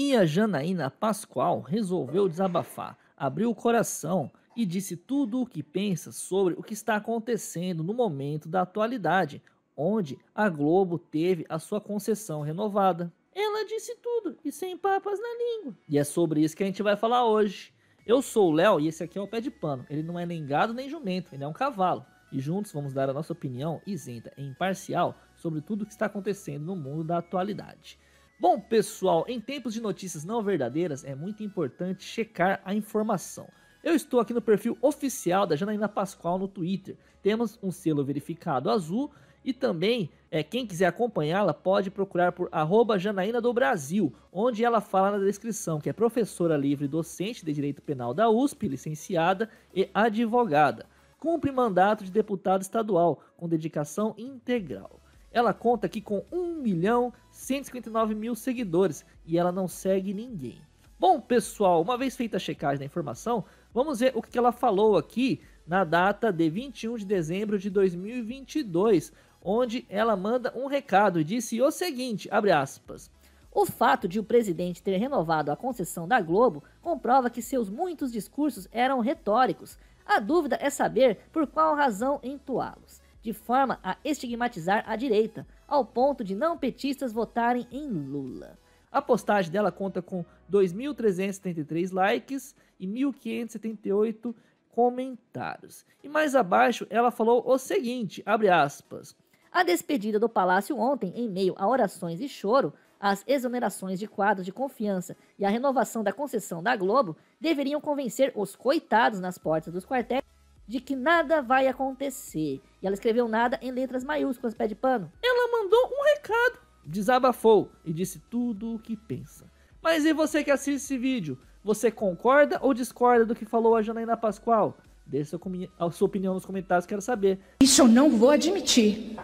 E a Janaína Pascoal resolveu desabafar, abriu o coração e disse tudo o que pensa sobre o que está acontecendo no momento da atualidade, onde a Globo teve a sua concessão renovada. Ela disse tudo e sem papas na língua. E é sobre isso que a gente vai falar hoje. Eu sou o Léo e esse aqui é o Pé de Pano. Ele não é nem gado nem jumento, ele é um cavalo. E juntos vamos dar a nossa opinião isenta e imparcial sobre tudo o que está acontecendo no mundo da atualidade. Bom, pessoal, em tempos de notícias não verdadeiras, é muito importante checar a informação. Eu estou aqui no perfil oficial da Janaína Pascoal no Twitter. Temos um selo verificado azul e também, é, quem quiser acompanhá-la pode procurar por arroba Janaína do Brasil, onde ela fala na descrição que é professora livre docente de Direito Penal da USP, licenciada e advogada. Cumpre mandato de deputado estadual, com dedicação integral. Ela conta aqui com 1 milhão 159 mil seguidores e ela não segue ninguém. Bom, pessoal, uma vez feita a checagem da informação, vamos ver o que ela falou aqui na data de 21 de dezembro de 2022, onde ela manda um recado e disse o seguinte, abre aspas: o fato de o presidente ter renovado a concessão da Globo comprova que seus muitos discursos eram retóricos. A dúvida é saber por qual razão entoá-los de forma a estigmatizar a direita, ao ponto de não petistas votarem em Lula. A postagem dela conta com 2.373 likes e 1.578 comentários. E mais abaixo ela falou o seguinte, abre aspas: A despedida do palácio ontem, em meio a orações e choro, as exonerações de quadros de confiança e a renovação da concessão da Globo deveriam convencer os coitados nas portas dos quartéis de que nada vai acontecer. E ela escreveu nada em letras maiúsculas, pé de pano. Ela mandou um recado, desabafou e disse tudo o que pensa. Mas e você que assiste esse vídeo? Você concorda ou discorda do que falou a Janaína Pascoal? Deixa a sua opinião nos comentários, quero saber. Isso eu não vou admitir.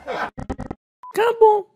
Acabou.